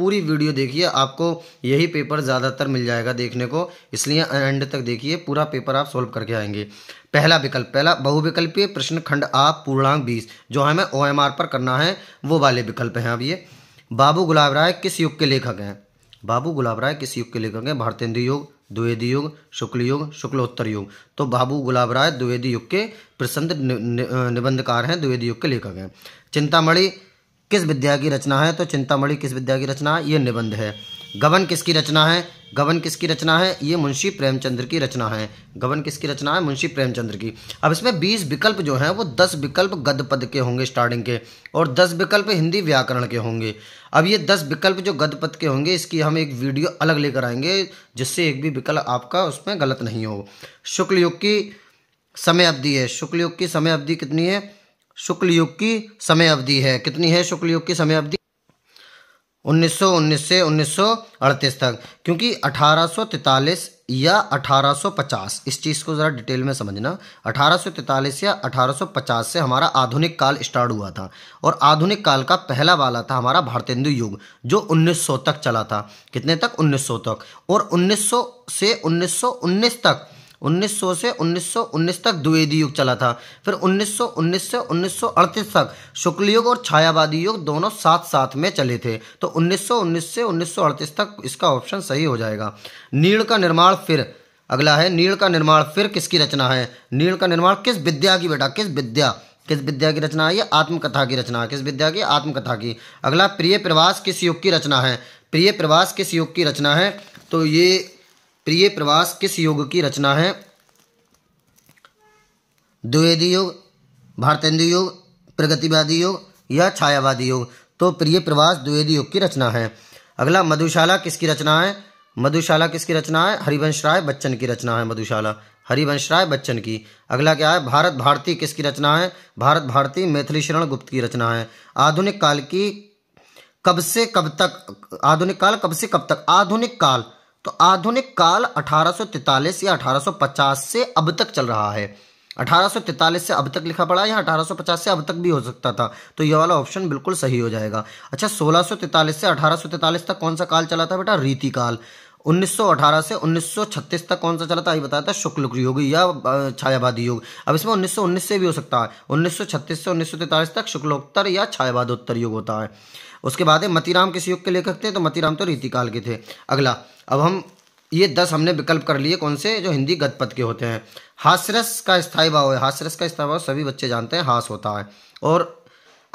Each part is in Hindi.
पूरी वीडियो देखिए आपको यही पेपर ज़्यादातर मिल जाएगा देखने को इसलिए एंड तक देखिए पूरा पेपर आप सॉल्व करके आएंगे पहला विकल्प पहला बहुविकल्पीय प्रश्न खंड आ पूर्णांक बीस जो हमें ओ पर करना है वो वाले विकल्प हैं अब ये बाबू गुलाब राय किस युग के लेखक हैं बाबू गुलाब राय किस युग के लेखक हैं भारतेंदु युग द्विवेदी युग शुक्ल युग शुक्लोत्तर युग तो बाबू गुलाब राय द्विवेदी युग के प्रसन्न निबंधकार हैं द्विवेदी युग के लेखक हैं चिंतामणि किस विद्या की रचना है तो चिंतामणि किस विद्या की रचना है ये निबंध है गबन किसकी रचना है गबन किसकी रचना है ये मुंशी प्रेमचंद्र की रचना है गबन किसकी रचना है मुंशी प्रेमचंद्र की अब इसमें बीस विकल्प जो हैं वो दस विकल्प गद्य पद के होंगे स्टार्टिंग के और दस विकल्प हिंदी व्याकरण के होंगे अब ये दस विकल्प जो गद्य पद के होंगे इसकी हम एक वीडियो अलग लेकर आएंगे जिससे एक भी विकल्प आपका उसमें गलत नहीं हो शुक्ल युग की समय अवधि है शुक्ल युग की समय अवधि कितनी है शुक्ल युग की समय अवधि है कितनी है शुक्ल युग की समय अवधि 1919 से 1938 तक क्योंकि 1843 या 1850 इस चीज़ को ज़रा डिटेल में समझना 1843 या 1850 से हमारा आधुनिक काल स्टार्ट हुआ था और आधुनिक काल का पहला वाला था हमारा भारतेंदु युग जो 1900 तक चला था कितने तक 1900 तक और 1900 से 1919 तक 1900 से 1919 तक द्विवेदी युग चला था फिर 1919 से 1938 तक शुक्ल युग और छायावादी युग दोनों साथ साथ में चले थे तो 1919 से 1938 तक इसका ऑप्शन सही हो जाएगा नील का निर्माण फिर अगला है नील का निर्माण फिर किसकी रचना है नील का निर्माण किस विद्या की बेटा किस विद्या किस विद्या की रचना है ये आत्मकथा की रचना है किस विद्या की आत्मकथा की अगला प्रिय प्रवास किस युग की रचना है प्रिय प्रवास किस युग की रचना है तो ये प्रिय प्रवास किस योग की रचना है द्विवेदी योग भारतेंदु योग प्रगतिवादी योग या छायावादी योग तो प्रिय प्रवास द्विवेदी योग की रचना है अगला मधुशाला किसकी रचना है मधुशाला किसकी रचना है हरिवंश राय बच्चन की रचना है मधुशाला हरिवंश राय बच्चन की अगला क्या है भारत भारती किसकी रचना है भारत भारती मैथिली शरण गुप्त की रचना है आधुनिक काल की कब से कब तक आधुनिक काल कब से कब तक आधुनिक काल तो आधुनिक काल 1843 या 1850 से अब तक चल रहा है 1843 से अब तक लिखा पड़ा या 1850 से अब तक भी हो सकता था तो ये वाला ऑप्शन बिल्कुल सही हो जाएगा अच्छा 1643 से 1843 तक कौन सा काल चला था बेटा रीति काल 1918 से 1936 तक कौन सा चला था ये बताया था शुक्ल योग या छायावादी योग अब इसमें 1919 से भी हो सकता है 1936 से उन्नीस तक शुक्लोत्तर या छायावादोत्तर युग होता है उसके बाद है मतीराम किस युग के लेखक थे तो मतीराम तो रीतिकाल के थे अगला अब हम ये दस हमने विकल्प कर लिए कौन से जो हिंदी गदपथ के होते हैं हास्यरस का स्थायी भाव है हास्यरस का स्थायी भाव सभी बच्चे जानते हैं हास होता है और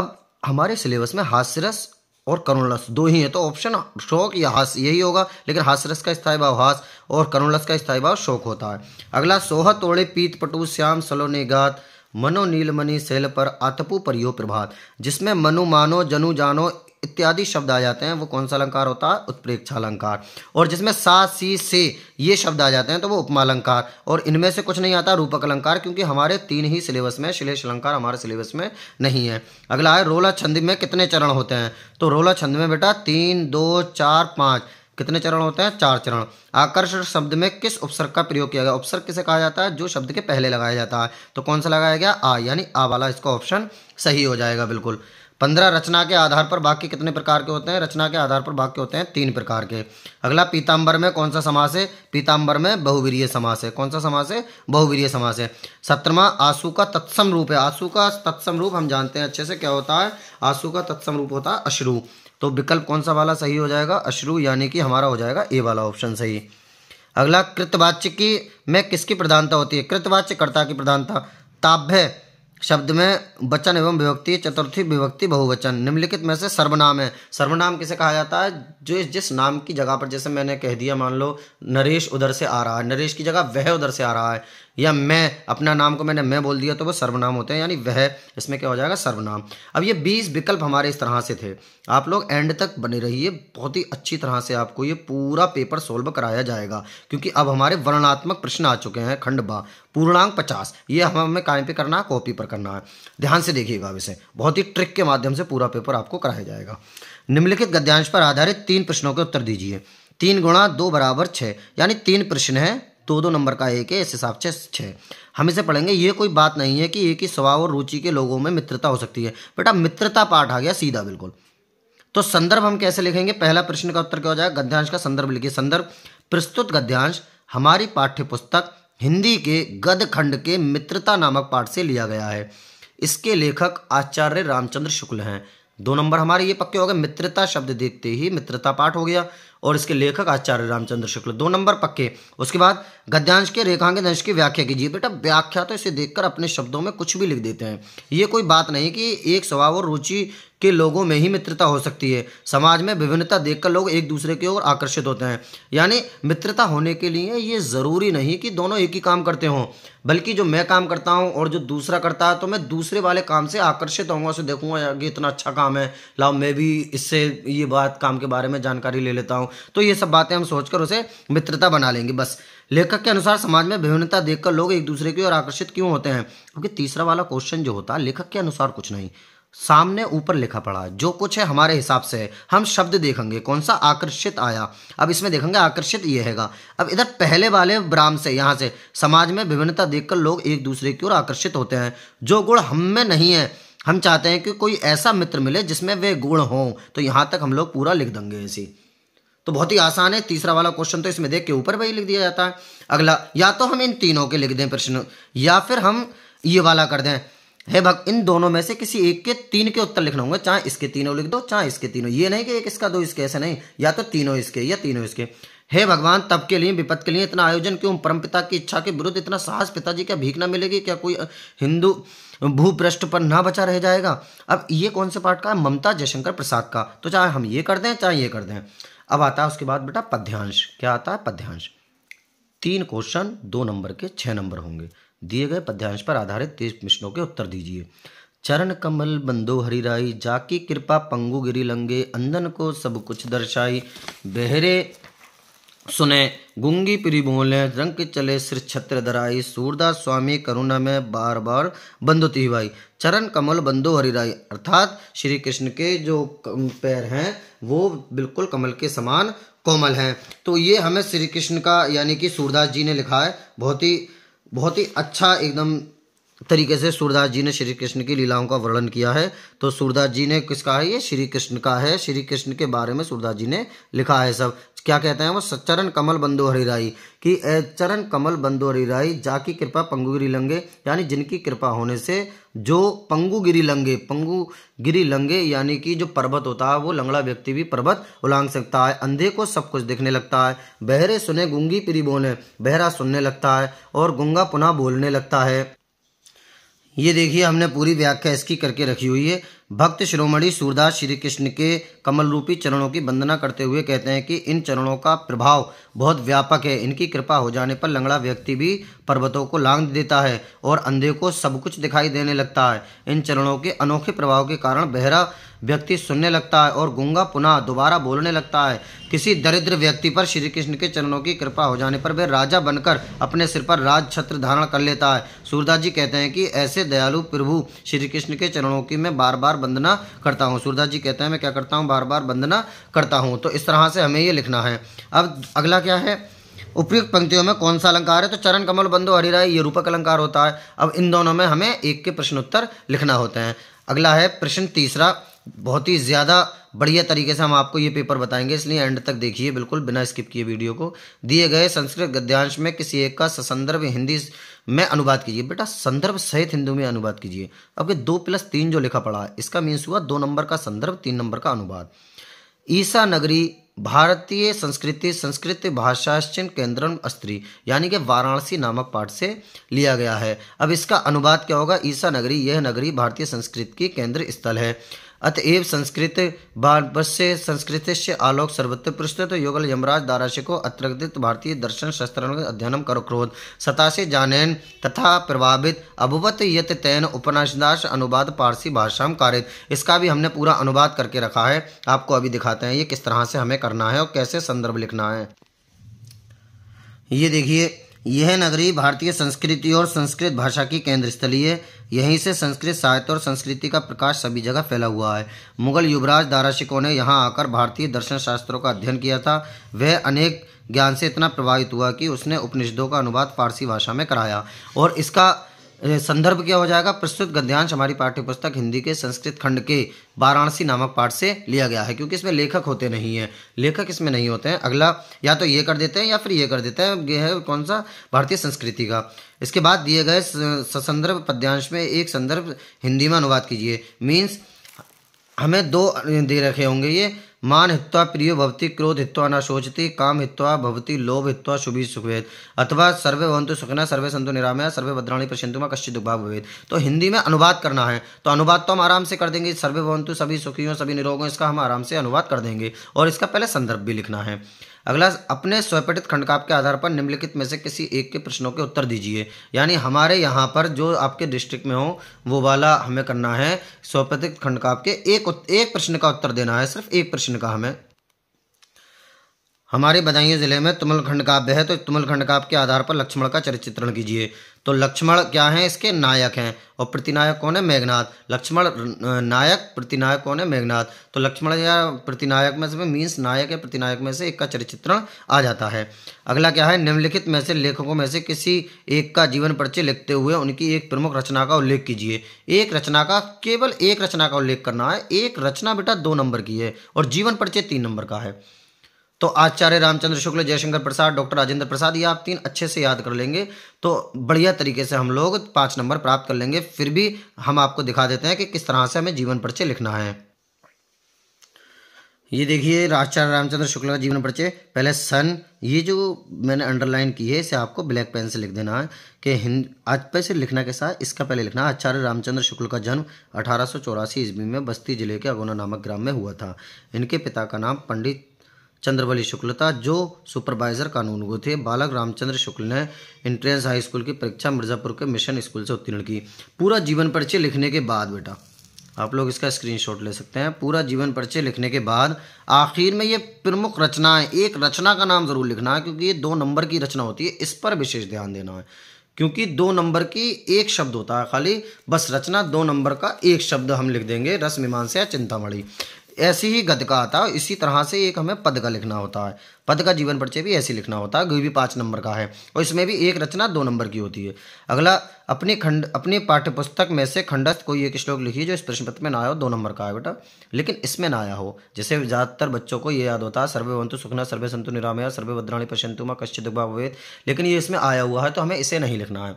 अब हमारे सिलेबस में हास्यरस और करुणलस दो ही हैं तो ऑप्शन शोक या हास यही होगा लेकिन हासरस का स्थायी भाव हास और करुणलस का स्थायी भाव शोक होता है अगला सोह तोड़े पीत पटु श्याम सलोने गात मनो नीलमणि शैल पर आतपु परियो प्रभात जिसमें मनु मानो जनु जानो इत्यादि शब्द आ जाते हैं वो कौन सा अलंकार होता है उत्प्रेक्षा अलंकार और जिसमें सा सी से ये शब्द आ जाते हैं तो वो उपमा अलंकार और इनमें से कुछ नहीं आता रूपक अलंकार क्योंकि हमारे तीन ही सिलेबस में श्लेष अलंकार हमारे सिलेबस में नहीं है अगला है रोला छंद में कितने चरण होते हैं तो रोला छंद में बेटा तीन दो चार पाँच कितने चरण होते हैं चार चरण आकर्षण शब्द में किस उपसर्ग का प्रयोग किया गया उपसर्ग किसे कहा जाता है जो शब्द के पहले लगाया जाता है तो कौन सा लगाया गया आ यानी आ वाला इसका ऑप्शन सही हो जाएगा बिल्कुल पंद्रह रचना के आधार पर वाक्य कितने प्रकार के होते हैं रचना के आधार पर वाक्य होते हैं तीन प्रकार के अगला पीताम्बर में कौन सा समास है पीताम्बर में बहुवीरीय समास है कौन सा समास है बहुवीरीय समास है सत्रवा आंसू का तत्सम रूप है आंसू का तत्सम रूप हम जानते हैं अच्छे से क्या होता है आंसू का तत्सम रूप होता है अश्रु तो विकल्प कौन सा वाला सही हो जाएगा अश्रु यानी कि हमारा हो जाएगा ए वाला ऑप्शन सही अगला कृतवाच्य की में किसकी प्रधानता होती है कृतवाच्य कर्ता की प्रधानता ताभ्य शब्द में वचन एवं विभक्ति चतुर्थी विभक्ति बहुवचन निम्नलिखित में से सर्वनाम है सर्वनाम किसे कहा जाता है जो जिस नाम की जगह पर जैसे मैंने कह दिया मान लो नरेश उधर से आ रहा है नरेश की जगह वह उधर से आ रहा है या मैं अपना नाम को मैंने मैं बोल दिया तो वो सर्वनाम होते हैं यानी वह इसमें क्या हो जाएगा सर्वनाम अब ये बीस विकल्प हमारे इस तरह से थे आप लोग एंड तक बने रहिए बहुत ही अच्छी तरह से आपको ये पूरा पेपर सोल्व कराया जाएगा क्योंकि अब हमारे वर्णात्मक प्रश्न आ चुके हैं खंड बा पूर्णांक पचास ये हमें कहाँ पे करना है कॉपी पर करना है ध्यान से देखिएगा इसे बहुत ही ट्रिक के माध्यम से पूरा पेपर आपको कराया जाएगा निम्नलिखित गद्यांश पर आधारित तीन प्रश्नों के उत्तर दीजिए तीन गुणा दो बराबर छः यानी तीन प्रश्न है दो दो नंबर का एक है इस हिसाब से छः हम इसे पढ़ेंगे ये कोई बात नहीं है कि एक ही स्वभाव और रुचि के लोगों में मित्रता हो सकती है बेटा मित्रता पाठ आ गया सीधा बिल्कुल तो संदर्भ हम कैसे लिखेंगे पहला प्रश्न का उत्तर क्या हो जाएगा गद्यांश का संदर्भ लिखिए संदर्भ प्रस्तुत गद्यांश हमारी पाठ्य पुस्तक हिंदी के गद खंड के मित्रता नामक पाठ से लिया गया है इसके लेखक आचार्य रामचंद्र शुक्ल हैं दो नंबर हमारे ये पक्के हो गए मित्रता शब्द देखते ही मित्रता पाठ हो गया और इसके लेखक आचार्य रामचंद्र शुक्ल दो नंबर पक्के उसके बाद गद्यांश के रेखांकित अंश की व्याख्या कीजिए बेटा व्याख्या तो इसे देखकर अपने शब्दों में कुछ भी लिख देते हैं ये कोई बात नहीं कि एक स्वभाव और रुचि के लोगों में ही मित्रता हो सकती है समाज में विभिन्नता देखकर लोग एक दूसरे की ओर आकर्षित होते हैं यानी मित्रता होने के लिए ये ज़रूरी नहीं कि दोनों एक ही काम करते हों बल्कि जो मैं काम करता हूँ और जो दूसरा करता है तो मैं दूसरे वाले काम से आकर्षित होऊंगा उसे देखूंगा ये इतना अच्छा काम है लाओ मैं भी इससे ये बात काम के बारे में जानकारी ले लेता हूँ तो ये सब बातें हम सोचकर उसे मित्रता बना लेंगे बस लेखक के अनुसार समाज में विभिन्नता देखकर लोग एक दूसरे की ओर आकर्षित क्यों होते हैं क्योंकि तीसरा वाला क्वेश्चन जो होता है लेखक के अनुसार कुछ नहीं सामने ऊपर लिखा पड़ा जो कुछ है हमारे हिसाब से है हम शब्द देखेंगे कौन सा आकर्षित आया अब इसमें देखेंगे आकर्षित ये हैगा अब इधर पहले वाले ब्राह्म से यहाँ से समाज में विभिन्नता देखकर लोग एक दूसरे की ओर आकर्षित होते हैं जो गुण हम में नहीं है हम चाहते हैं कि कोई ऐसा मित्र मिले जिसमें वे गुण हों तो यहाँ तक हम लोग पूरा लिख देंगे ऐसी तो बहुत ही आसान है तीसरा वाला क्वेश्चन तो इसमें देख के ऊपर वही लिख दिया जाता है अगला या तो हम इन तीनों के लिख दें प्रश्न या फिर हम ये वाला कर दें हे भक्त इन दोनों में से किसी एक के तीन के उत्तर लिखना होंगे चाहे इसके तीनों लिख दो चाहे इसके तीनों ये नहीं कि एक इसका दो इसके ऐसे नहीं या तो तीनों इसके या तीनों इसके हे भगवान तब के लिए विपद के लिए इतना आयोजन क्यों परमपिता की इच्छा के विरुद्ध इतना साहस पिताजी क्या भीख ना मिलेगी क्या कोई हिंदू भूपृष्ठ पर ना बचा रह जाएगा अब ये कौन से पार्ट का है ममता जयशंकर प्रसाद का तो चाहे हम ये कर दें चाहे ये कर दें अब आता है उसके बाद बेटा पद्यांश क्या आता है पद्यांश तीन क्वेश्चन दो नंबर के छह नंबर होंगे दिए गए पद्यांश पर आधारित तीस प्रश्नों के उत्तर दीजिए चरण कमल बंदो हरिराई जाकी कृपा पंगु गिरी लंगे अंदन को सब कुछ दर्शाई बहरे सुने गुंगी पिरी बोले रंग चले सिर छत्र धराई सूरदास स्वामी करुणा में बार बार बंधु भाई चरण कमल बंधु हरिराई अर्थात श्री कृष्ण के जो पैर हैं वो बिल्कुल कमल के समान कोमल हैं तो ये हमें श्री कृष्ण का यानी कि सूरदास जी ने लिखा है बहुत ही बहुत ही अच्छा एकदम तरीके से सूरदास जी ने श्री कृष्ण की लीलाओं का वर्णन किया है तो सूरदास जी ने किसका है ये श्री कृष्ण का है श्री कृष्ण के बारे में सूरदास जी ने लिखा है सब क्या कहते हैं वो सच्चरण कमल बंधु हरिराई कि चरण कमल बंधु हरिराई जाकी कृपा पंगुगिरी लंगे यानी जिनकी कृपा होने से जो पंगुगिरी लंगे पंगुगिरी लंगे यानी कि जो पर्वत होता है वो लंगड़ा व्यक्ति भी पर्वत उलांग सकता है अंधे को सब कुछ दिखने लगता है बहरे सुने गुंगी पिरी बोले बहरा सुनने लगता है और गुंगा पुनः बोलने लगता है ये देखिए हमने पूरी व्याख्या इसकी करके रखी हुई है भक्त शिरोमणि सूरदास श्री कृष्ण के कमल रूपी चरणों की वंदना करते हुए कहते हैं कि इन चरणों का प्रभाव बहुत व्यापक है इनकी कृपा हो जाने पर लंगड़ा व्यक्ति भी पर्वतों को लांग देता है और अंधे को सब कुछ दिखाई देने लगता है इन चरणों के अनोखे प्रभाव के कारण बहरा व्यक्ति सुनने लगता है और गंगा पुनः दोबारा बोलने लगता है किसी दरिद्र व्यक्ति पर श्री कृष्ण के चरणों की कृपा हो जाने पर वह राजा बनकर अपने सिर पर राज छत्र धारण कर लेता है सूरदास जी कहते हैं कि ऐसे दयालु प्रभु श्री कृष्ण के चरणों की मैं बार बार वंदना करता हूँ सूरदास जी कहते हैं मैं क्या करता हूँ बार बार वंदना करता हूँ तो इस तरह से हमें ये लिखना है अब अगला क्या है उपयुक्त पंक्तियों में कौन सा अलंकार है तो चरण कमल बंधु हरिराय ये रूपक अलंकार होता है अब इन दोनों में हमें एक के प्रश्नोत्तर लिखना होते हैं अगला है प्रश्न तीसरा बहुत ही ज़्यादा बढ़िया तरीके से हम आपको ये पेपर बताएंगे इसलिए एंड तक देखिए बिल्कुल बिना स्किप किए वीडियो को दिए गए संस्कृत गद्यांश में किसी एक का संदर्भ हिंदी में अनुवाद कीजिए बेटा संदर्भ सहित हिंदू में अनुवाद कीजिए अब ये दो प्लस तीन जो लिखा पड़ा है इसका मीन्स हुआ दो नंबर का संदर्भ तीन नंबर का अनुवाद ईसा नगरी भारतीय संस्कृति संस्कृत भाषाश्चिन केंद्र अस्त्री यानी कि वाराणसी नामक पाठ से लिया गया है अब इसका अनुवाद क्या होगा ईसा नगरी यह नगरी भारतीय संस्कृति की केंद्र स्थल है अतएव संस्कृत भारवस्य संस्कृत से आलोक सर्वत्र पृष्ठ तो युगल यमराज दाराशिको अत्रगदित भारतीय दर्शन शस्त्र अध्ययन करो क्रोध सतासी जानेन तथा प्रभावित अभुवत यत तैन उपनाशदास अनुवाद पारसी भाषा में कारित इसका भी हमने पूरा अनुवाद करके रखा है आपको अभी दिखाते हैं ये किस तरह से हमें करना है और कैसे संदर्भ लिखना है ये देखिए यह नगरी भारतीय संस्कृति और संस्कृत भाषा की केंद्र स्थली है यहीं से संस्कृत साहित्य और संस्कृति का प्रकाश सभी जगह फैला हुआ है मुगल युवराज दाराशिकों ने यहाँ आकर भारतीय दर्शन शास्त्रों का अध्ययन किया था वह अनेक ज्ञान से इतना प्रभावित हुआ कि उसने उपनिषदों का अनुवाद फारसी भाषा में कराया और इसका संदर्भ क्या हो जाएगा प्रस्तुत गद्यांश हमारी पाठ्य पुस्तक हिंदी के संस्कृत खंड के वाराणसी नामक पाठ से लिया गया है क्योंकि इसमें लेखक होते नहीं हैं लेखक इसमें नहीं होते हैं अगला या तो ये कर देते हैं या फिर ये कर देते हैं ये है कौन सा भारतीय संस्कृति का इसके बाद दिए गए संदर्भ पद्यांश में एक संदर्भ हिंदी में अनुवाद कीजिए मीन्स हमें दो दे रखे होंगे ये मान हित्वा प्रिय भवति क्रोध हित्वा न शोचती काम हित्वा भवती लोभ हित्वा शुभि सुखवेद अथवा सर्वे भवंतु सुखना सर्वे संतु निरामया सर्वे भद्राणी प्रशंतु में कश्चित दुर्भाग भवेद तो हिंदी में अनुवाद करना है तो अनुवाद तो हम आराम से कर देंगे सर्वे भवंतु सभी सुखियों सभी निरोगों इसका हम आराम से अनुवाद कर देंगे और इसका पहले संदर्भ भी लिखना है अगला अपने स्वपठित खंडकाप के आधार पर निम्नलिखित में से किसी एक के प्रश्नों के उत्तर दीजिए यानी हमारे यहाँ पर जो आपके डिस्ट्रिक्ट में हो वो वाला हमें करना है स्वपठित खंडकाप के एक एक प्रश्न का उत्तर देना है सिर्फ एक प्रश्न का हमें हमारे बदायूं जिले में तुमल खंड काव्य है तो तुमल खंड काव्य के आधार पर लक्ष्मण का चरित्र चित्रण कीजिए तो लक्ष्मण क्या हैं इसके नायक हैं और प्रतिनायक कौन है मेघनाथ लक्ष्मण नायक प्रतिनायक कौन है मेघनाथ तो लक्ष्मण या प्रतिनायक में से मीन्स नायक या प्रतिनायक में से एक का चरित्रण आ जाता है अगला क्या है निम्नलिखित में से लेखकों में से किसी एक का जीवन परिचय लिखते हुए उनकी एक प्रमुख रचना का उल्लेख कीजिए एक रचना का केवल एक रचना का उल्लेख करना है एक रचना बेटा दो नंबर की है और जीवन परिचय तीन नंबर का है तो आचार्य रामचंद्र शुक्ल जयशंकर प्रसाद डॉक्टर राजेंद्र प्रसाद ये आप तीन अच्छे से याद कर लेंगे तो बढ़िया तरीके से हम लोग पाँच नंबर प्राप्त कर लेंगे फिर भी हम आपको दिखा देते हैं कि किस तरह से हमें जीवन परिचय लिखना है ये देखिए आचार्य रामचंद्र शुक्ल का जीवन परिचय पहले सन ये जो मैंने अंडरलाइन की है इसे आपको ब्लैक पेन से लिख देना है कि हिंद आज पैसे लिखना के साथ इसका पहले लिखना आचार्य रामचंद्र शुक्ल का जन्म अठारह ईस्वी में बस्ती जिले के अगोना नामक ग्राम में हुआ था इनके पिता का नाम पंडित चंद्रबली शुक्लता जो सुपरवाइजर कानून को थे बालक रामचंद्र शुक्ल ने इंट्रेंस हाई स्कूल की परीक्षा मिर्ज़ापुर के मिशन स्कूल से उत्तीर्ण की पूरा जीवन परिचय लिखने के बाद बेटा आप लोग इसका स्क्रीनशॉट ले सकते हैं पूरा जीवन परिचय लिखने के बाद आखिर में ये प्रमुख रचनाएं एक रचना का नाम ज़रूर लिखना है क्योंकि ये दो नंबर की रचना होती है इस पर विशेष ध्यान देना है क्योंकि दो नंबर की एक शब्द होता है खाली बस रचना दो नंबर का एक शब्द हम लिख देंगे रस मीमांसा या चिंतामढ़ी ऐसे ही गद का आता है इसी तरह से एक हमें पद का लिखना होता है पद का जीवन परिचय भी ऐसे लिखना होता है भी पाँच नंबर का है और इसमें भी एक रचना दो नंबर की होती है अगला अपने खंड अपने पाठ्यपुस्तक में से खंडस्थ कोई एक श्लोक लिखिए जो इस प्रश्न पत्र में ना आया हो दो नंबर का है बेटा लेकिन इसमें ना आया हो जैसे ज़्यादातर बच्चों को ये याद होता है सर्वे वंतु सुखना सर्वे संतु निरामया सर्वे भद्राणी पशंतु मा कश्य दुर्भावेद लेकिन ये इसमें आया हुआ है तो हमें इसे नहीं लिखना है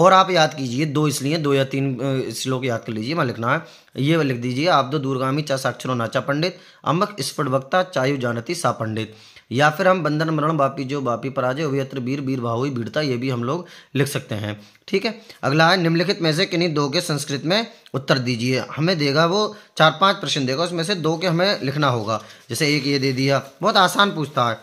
और आप याद कीजिए दो इसलिए दो या तीन श्लोक याद कर लीजिए मैं लिखना है ये लिख दीजिए आप दो तो दूरगामी चा साक्षरों नाचा पंडित अम्बक स्फुट वक्ता चायु जानती सा पंडित या फिर हम बंधन मरण बापी जो बापी पराजय हुए वीर वीर भाव वीरता ये भी हम लोग लिख सकते हैं ठीक है अगला है निम्नलिखित में से किन्हीं दो के संस्कृत में उत्तर दीजिए हमें देगा वो चार पांच प्रश्न देगा उसमें से दो के हमें लिखना होगा जैसे एक ये दे दिया बहुत आसान पूछता है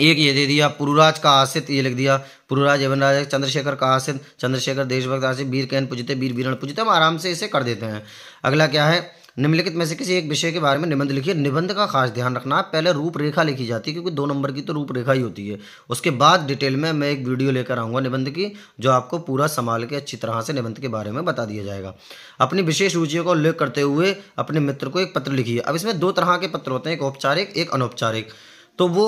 एक ये दे दिया पुरुराज का आश्रित ये लिख दिया पुरुराज एवं राजा चंद्रशेखर का आश्रित चंद्रशेखर देशभक्त आश्रित वीर कैन पूजते वीर वीरण पूजते हम आराम से इसे कर देते हैं अगला क्या है निम्नलिखित में से किसी एक विषय के बारे में निबंध लिखिए निबंध का खास ध्यान रखना है पहले रूपरेखा लिखी जाती है क्योंकि दो नंबर की तो रूपरेखा ही होती है उसके बाद डिटेल में मैं एक वीडियो लेकर आऊँगा निबंध की जो आपको पूरा संभाल के अच्छी तरह से निबंध के बारे में बता दिया जाएगा अपनी विशेष रुचियों का उल्लेख करते हुए अपने मित्र को एक पत्र लिखिए अब इसमें दो तरह के पत्र होते हैं एक औपचारिक एक अनौपचारिक तो वो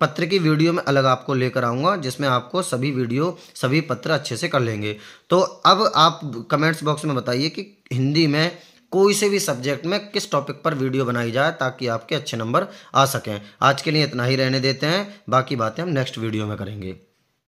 पत्र की वीडियो में अलग आपको लेकर आऊँगा जिसमें आपको सभी वीडियो सभी पत्र अच्छे से कर लेंगे तो अब आप कमेंट्स बॉक्स में बताइए कि हिंदी में कोई से भी सब्जेक्ट में किस टॉपिक पर वीडियो बनाई जाए ताकि आपके अच्छे नंबर आ सकें आज के लिए इतना ही रहने देते हैं बाकी बातें हम नेक्स्ट वीडियो में करेंगे